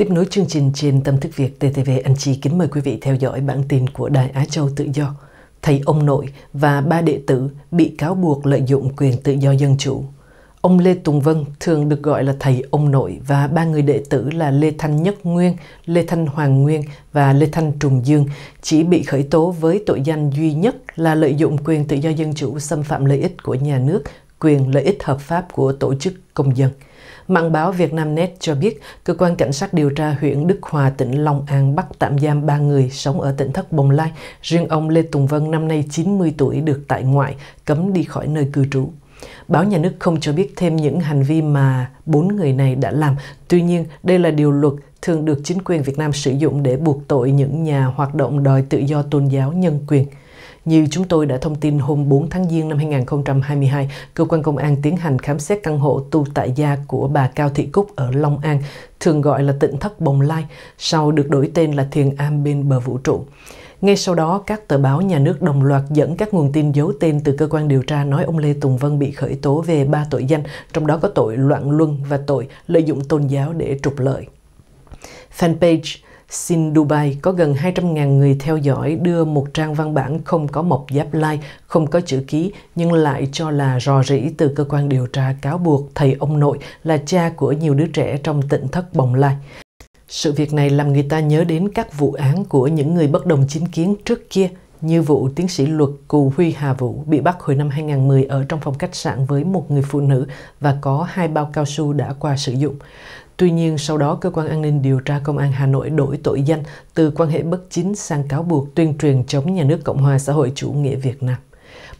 Tiếp nối chương trình trên Tâm thức Việt TTV, anh Chi kính mời quý vị theo dõi bản tin của Đài Á Châu Tự Do. Thầy ông nội và ba đệ tử bị cáo buộc lợi dụng quyền tự do dân chủ. Ông Lê Tùng Vân thường được gọi là thầy ông nội và ba người đệ tử là Lê Thanh Nhất Nguyên, Lê Thanh Hoàng Nguyên và Lê Thanh Trùng Dương chỉ bị khởi tố với tội danh duy nhất là lợi dụng quyền tự do dân chủ xâm phạm lợi ích của nhà nước, quyền lợi ích hợp pháp của tổ chức công dân – Mạng báo Việt Nam Net cho biết, cơ quan cảnh sát điều tra huyện Đức Hòa, tỉnh Long An bắt tạm giam 3 người sống ở tỉnh Thất Bồng Lai. Riêng ông Lê Tùng Vân năm nay 90 tuổi được tại ngoại, cấm đi khỏi nơi cư trú. Báo nhà nước không cho biết thêm những hành vi mà bốn người này đã làm. Tuy nhiên, đây là điều luật thường được chính quyền Việt Nam sử dụng để buộc tội những nhà hoạt động đòi tự do tôn giáo nhân quyền – như chúng tôi đã thông tin hôm 4 tháng Giêng năm 2022, cơ quan công an tiến hành khám xét căn hộ tu tại gia của bà Cao Thị Cúc ở Long An, thường gọi là tịnh Thất Bồng Lai, sau được đổi tên là Thiền Am bên bờ vũ trụ. Ngay sau đó, các tờ báo nhà nước đồng loạt dẫn các nguồn tin giấu tên từ cơ quan điều tra nói ông Lê Tùng Vân bị khởi tố về ba tội danh, trong đó có tội loạn luân và tội lợi dụng tôn giáo để trục lợi. Fanpage Xin Dubai có gần 200.000 người theo dõi đưa một trang văn bản không có mộc giáp lai, like, không có chữ ký nhưng lại cho là rò rỉ từ cơ quan điều tra cáo buộc thầy ông nội là cha của nhiều đứa trẻ trong tịnh thất Bồng Lai. Sự việc này làm người ta nhớ đến các vụ án của những người bất đồng chính kiến trước kia như vụ tiến sĩ luật Cù Huy Hà Vũ bị bắt hồi năm 2010 ở trong phòng khách sạn với một người phụ nữ và có hai bao cao su đã qua sử dụng. Tuy nhiên, sau đó cơ quan an ninh điều tra công an Hà Nội đổi tội danh từ quan hệ bất chính sang cáo buộc tuyên truyền chống nhà nước Cộng hòa xã hội chủ nghĩa Việt Nam.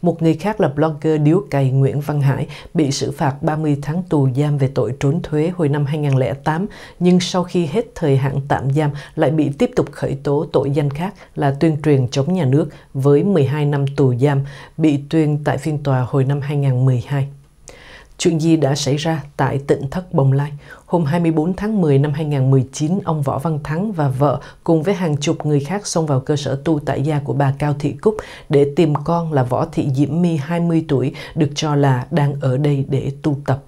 Một người khác là blogger điếu cày Nguyễn Văn Hải bị xử phạt 30 tháng tù giam về tội trốn thuế hồi năm 2008, nhưng sau khi hết thời hạn tạm giam lại bị tiếp tục khởi tố tội danh khác là tuyên truyền chống nhà nước với 12 năm tù giam, bị tuyên tại phiên tòa hồi năm 2012. Chuyện gì đã xảy ra tại tỉnh Thất Bồng Lai? Hôm 24 tháng 10 năm 2019, ông Võ Văn Thắng và vợ cùng với hàng chục người khác xông vào cơ sở tu tại gia của bà Cao Thị Cúc để tìm con là Võ Thị Diễm My 20 tuổi, được cho là đang ở đây để tu tập.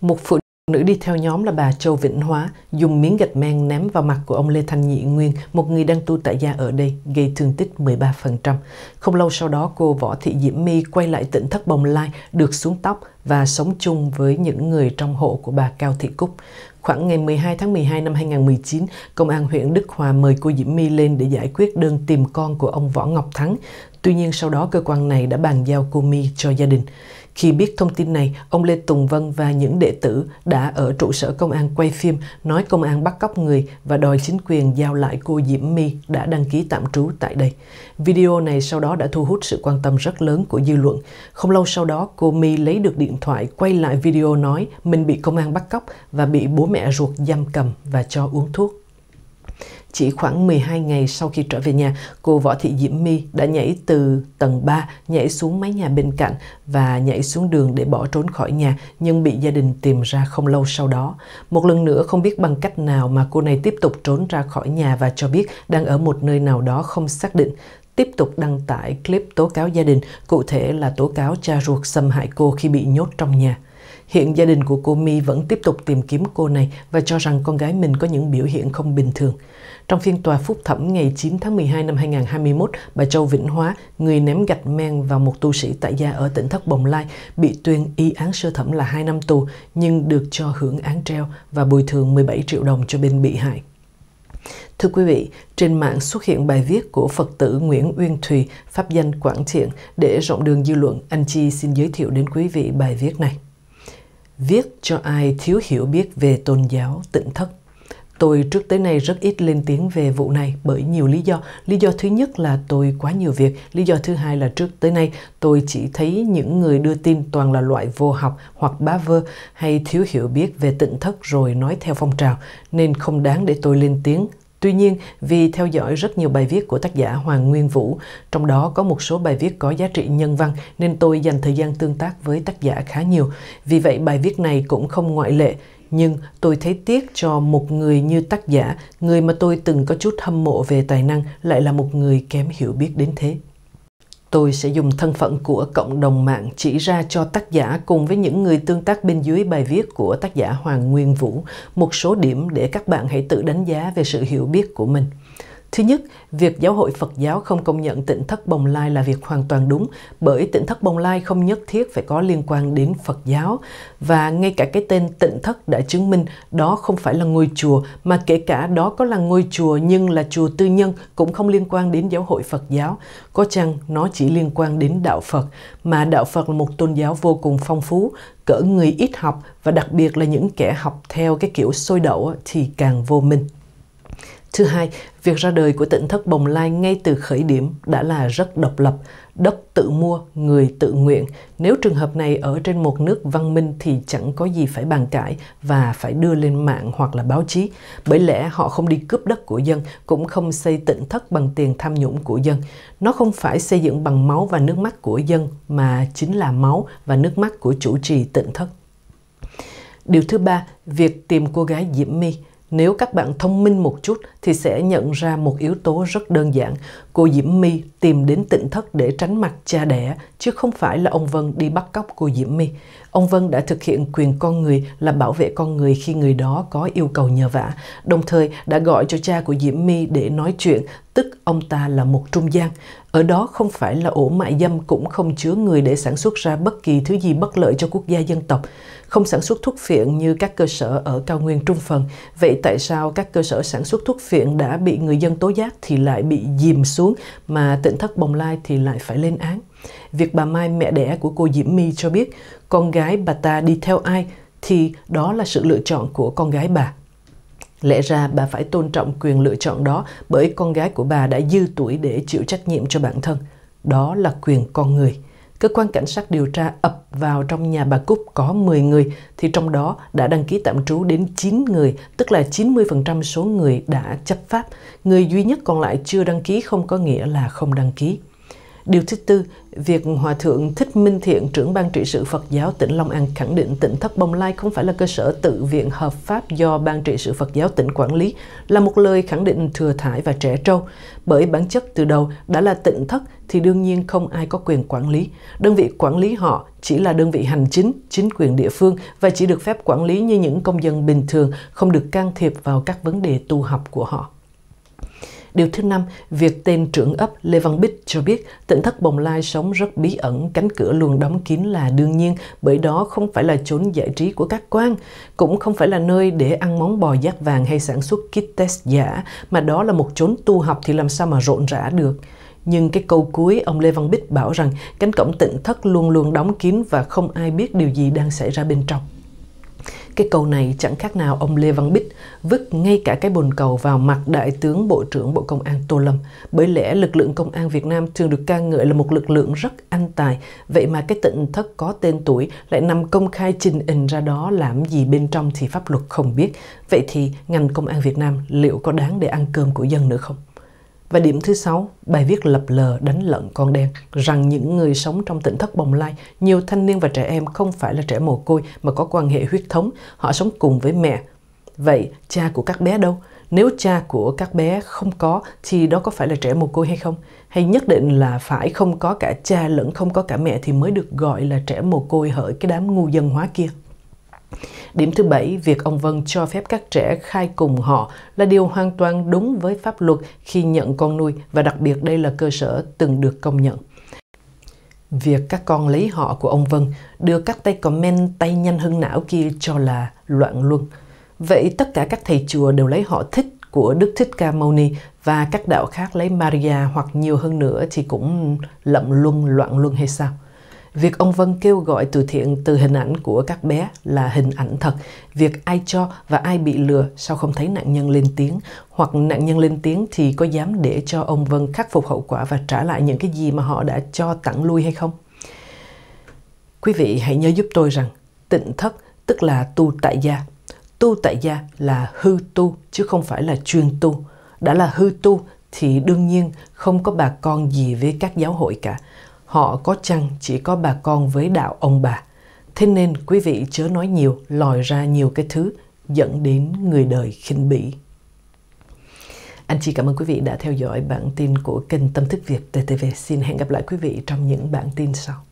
Một phụ Nữ đi theo nhóm là bà Châu Vĩnh Hóa dùng miếng gạch men ném vào mặt của ông Lê Thanh Nhị Nguyên, một người đang tu tại gia ở đây, gây thương tích 13%. Không lâu sau đó, cô Võ Thị Diễm My quay lại tỉnh Thất Bồng Lai, được xuống tóc và sống chung với những người trong hộ của bà Cao Thị Cúc. Khoảng ngày 12 tháng 12 năm 2019, Công an huyện Đức Hòa mời cô Diễm My lên để giải quyết đơn tìm con của ông Võ Ngọc Thắng. Tuy nhiên sau đó cơ quan này đã bàn giao cô My cho gia đình. Khi biết thông tin này, ông Lê Tùng Vân và những đệ tử đã ở trụ sở công an quay phim nói công an bắt cóc người và đòi chính quyền giao lại cô Diễm My đã đăng ký tạm trú tại đây. Video này sau đó đã thu hút sự quan tâm rất lớn của dư luận. Không lâu sau đó, cô My lấy được điện thoại quay lại video nói mình bị công an bắt cóc và bị bố mẹ ruột giam cầm và cho uống thuốc. Chỉ khoảng 12 ngày sau khi trở về nhà, cô Võ Thị Diễm My đã nhảy từ tầng 3 nhảy xuống mái nhà bên cạnh và nhảy xuống đường để bỏ trốn khỏi nhà nhưng bị gia đình tìm ra không lâu sau đó. Một lần nữa không biết bằng cách nào mà cô này tiếp tục trốn ra khỏi nhà và cho biết đang ở một nơi nào đó không xác định tiếp tục đăng tải clip tố cáo gia đình, cụ thể là tố cáo cha ruột xâm hại cô khi bị nhốt trong nhà. Hiện gia đình của cô My vẫn tiếp tục tìm kiếm cô này và cho rằng con gái mình có những biểu hiện không bình thường. Trong phiên tòa phúc thẩm ngày 9 tháng 12 năm 2021, bà Châu Vĩnh Hóa, người ném gạch men vào một tu sĩ tại gia ở tỉnh Thất Bồng Lai, bị tuyên y án sơ thẩm là 2 năm tù nhưng được cho hưởng án treo và bồi thường 17 triệu đồng cho bên bị hại. Thưa quý vị, trên mạng xuất hiện bài viết của Phật tử Nguyễn Uyên Thùy, pháp danh Quảng Thiện, để rộng đường dư luận, anh Chi xin giới thiệu đến quý vị bài viết này viết cho ai thiếu hiểu biết về tôn giáo tịnh thất tôi trước tới nay rất ít lên tiếng về vụ này bởi nhiều lý do lý do thứ nhất là tôi quá nhiều việc lý do thứ hai là trước tới nay tôi chỉ thấy những người đưa tin toàn là loại vô học hoặc bá vơ hay thiếu hiểu biết về tịnh thất rồi nói theo phong trào nên không đáng để tôi lên tiếng Tuy nhiên, vì theo dõi rất nhiều bài viết của tác giả Hoàng Nguyên Vũ, trong đó có một số bài viết có giá trị nhân văn nên tôi dành thời gian tương tác với tác giả khá nhiều. Vì vậy bài viết này cũng không ngoại lệ, nhưng tôi thấy tiếc cho một người như tác giả, người mà tôi từng có chút hâm mộ về tài năng lại là một người kém hiểu biết đến thế. Tôi sẽ dùng thân phận của cộng đồng mạng chỉ ra cho tác giả cùng với những người tương tác bên dưới bài viết của tác giả Hoàng Nguyên Vũ một số điểm để các bạn hãy tự đánh giá về sự hiểu biết của mình. Thứ nhất, việc giáo hội Phật giáo không công nhận Tịnh thất Bồng Lai là việc hoàn toàn đúng bởi Tịnh thất Bồng Lai không nhất thiết phải có liên quan đến Phật giáo và ngay cả cái tên Tịnh thất đã chứng minh đó không phải là ngôi chùa mà kể cả đó có là ngôi chùa nhưng là chùa tư nhân cũng không liên quan đến giáo hội Phật giáo. Có chăng nó chỉ liên quan đến đạo Phật mà đạo Phật là một tôn giáo vô cùng phong phú, cỡ người ít học và đặc biệt là những kẻ học theo cái kiểu sôi đậu thì càng vô minh. Thứ hai, việc ra đời của tỉnh thất bồng lai ngay từ khởi điểm đã là rất độc lập, đất tự mua, người tự nguyện. Nếu trường hợp này ở trên một nước văn minh thì chẳng có gì phải bàn cãi và phải đưa lên mạng hoặc là báo chí. Bởi lẽ họ không đi cướp đất của dân, cũng không xây tỉnh thất bằng tiền tham nhũng của dân. Nó không phải xây dựng bằng máu và nước mắt của dân mà chính là máu và nước mắt của chủ trì tỉnh thất. Điều thứ ba, việc tìm cô gái Diễm My – nếu các bạn thông minh một chút thì sẽ nhận ra một yếu tố rất đơn giản, cô Diễm My tìm đến tỉnh thất để tránh mặt cha đẻ, chứ không phải là ông Vân đi bắt cóc cô Diễm My. Ông Vân đã thực hiện quyền con người là bảo vệ con người khi người đó có yêu cầu nhờ vả, đồng thời đã gọi cho cha của Diễm My để nói chuyện, tức ông ta là một trung gian. Ở đó không phải là ổ mại dâm cũng không chứa người để sản xuất ra bất kỳ thứ gì bất lợi cho quốc gia dân tộc, không sản xuất thuốc phiện như các cơ sở ở cao nguyên trung phần. Vậy tại sao các cơ sở sản xuất thuốc phiện đã bị người dân tố giác thì lại bị dìm xuống xuống mà tỉnh thất Bồng Lai thì lại phải lên án. Việc bà Mai mẹ đẻ của cô Diễm My cho biết con gái bà ta đi theo ai thì đó là sự lựa chọn của con gái bà. Lẽ ra bà phải tôn trọng quyền lựa chọn đó bởi con gái của bà đã dư tuổi để chịu trách nhiệm cho bản thân. Đó là quyền con người cơ quan cảnh sát điều tra ập vào trong nhà bà Cúc có 10 người, thì trong đó đã đăng ký tạm trú đến 9 người, tức là 90% số người đã chấp pháp. Người duy nhất còn lại chưa đăng ký không có nghĩa là không đăng ký. Điều thứ tư, việc Hòa Thượng Thích Minh Thiện, trưởng ban trị sự Phật giáo tỉnh Long An khẳng định tỉnh Thất Bồng Lai không phải là cơ sở tự viện hợp pháp do ban trị sự Phật giáo tỉnh quản lý, là một lời khẳng định thừa thải và trẻ trâu. Bởi bản chất từ đầu đã là tỉnh Thất thì đương nhiên không ai có quyền quản lý. Đơn vị quản lý họ chỉ là đơn vị hành chính, chính quyền địa phương và chỉ được phép quản lý như những công dân bình thường, không được can thiệp vào các vấn đề tu học của họ. Điều thứ năm, việc tên trưởng ấp Lê Văn Bích cho biết tỉnh thất Bồng Lai sống rất bí ẩn, cánh cửa luôn đóng kín là đương nhiên, bởi đó không phải là chốn giải trí của các quan, cũng không phải là nơi để ăn món bò giác vàng hay sản xuất kit test giả, mà đó là một chốn tu học thì làm sao mà rộn rã được. Nhưng cái câu cuối ông Lê Văn Bích bảo rằng cánh cổng tịnh thất luôn luôn đóng kín và không ai biết điều gì đang xảy ra bên trong. Cái câu này chẳng khác nào ông Lê Văn Bích vứt ngay cả cái bồn cầu vào mặt Đại tướng Bộ trưởng Bộ Công an Tô Lâm. Bởi lẽ lực lượng công an Việt Nam thường được ca ngợi là một lực lượng rất anh tài. Vậy mà cái tịnh thất có tên tuổi lại nằm công khai trình hình ra đó làm gì bên trong thì pháp luật không biết. Vậy thì ngành công an Việt Nam liệu có đáng để ăn cơm của dân nữa không? Và điểm thứ sáu, bài viết lập lờ đánh lận con đen rằng những người sống trong tỉnh thất bồng lai, nhiều thanh niên và trẻ em không phải là trẻ mồ côi mà có quan hệ huyết thống, họ sống cùng với mẹ. Vậy cha của các bé đâu? Nếu cha của các bé không có thì đó có phải là trẻ mồ côi hay không? Hay nhất định là phải không có cả cha lẫn không có cả mẹ thì mới được gọi là trẻ mồ côi hỡi cái đám ngu dân hóa kia? Điểm thứ bảy, việc ông Vân cho phép các trẻ khai cùng họ là điều hoàn toàn đúng với pháp luật khi nhận con nuôi và đặc biệt đây là cơ sở từng được công nhận. Việc các con lấy họ của ông Vân đưa các tay comment tay nhanh hơn não kia cho là loạn luân. Vậy tất cả các thầy chùa đều lấy họ thích của Đức Thích Ca Mâu Ni và các đạo khác lấy Maria hoặc nhiều hơn nữa thì cũng lậm luân loạn luân hay sao? Việc ông Vân kêu gọi từ thiện từ hình ảnh của các bé là hình ảnh thật. Việc ai cho và ai bị lừa sao không thấy nạn nhân lên tiếng hoặc nạn nhân lên tiếng thì có dám để cho ông Vân khắc phục hậu quả và trả lại những cái gì mà họ đã cho tặng lui hay không? Quý vị hãy nhớ giúp tôi rằng tịnh thất tức là tu tại gia. Tu tại gia là hư tu chứ không phải là chuyên tu. Đã là hư tu thì đương nhiên không có bà con gì với các giáo hội cả họ có chăng chỉ có bà con với đạo ông bà. Thế nên quý vị chớ nói nhiều, lòi ra nhiều cái thứ dẫn đến người đời khinh bỉ. Anh chị cảm ơn quý vị đã theo dõi bản tin của kênh Tâm Thức Việt TTV. Xin hẹn gặp lại quý vị trong những bản tin sau.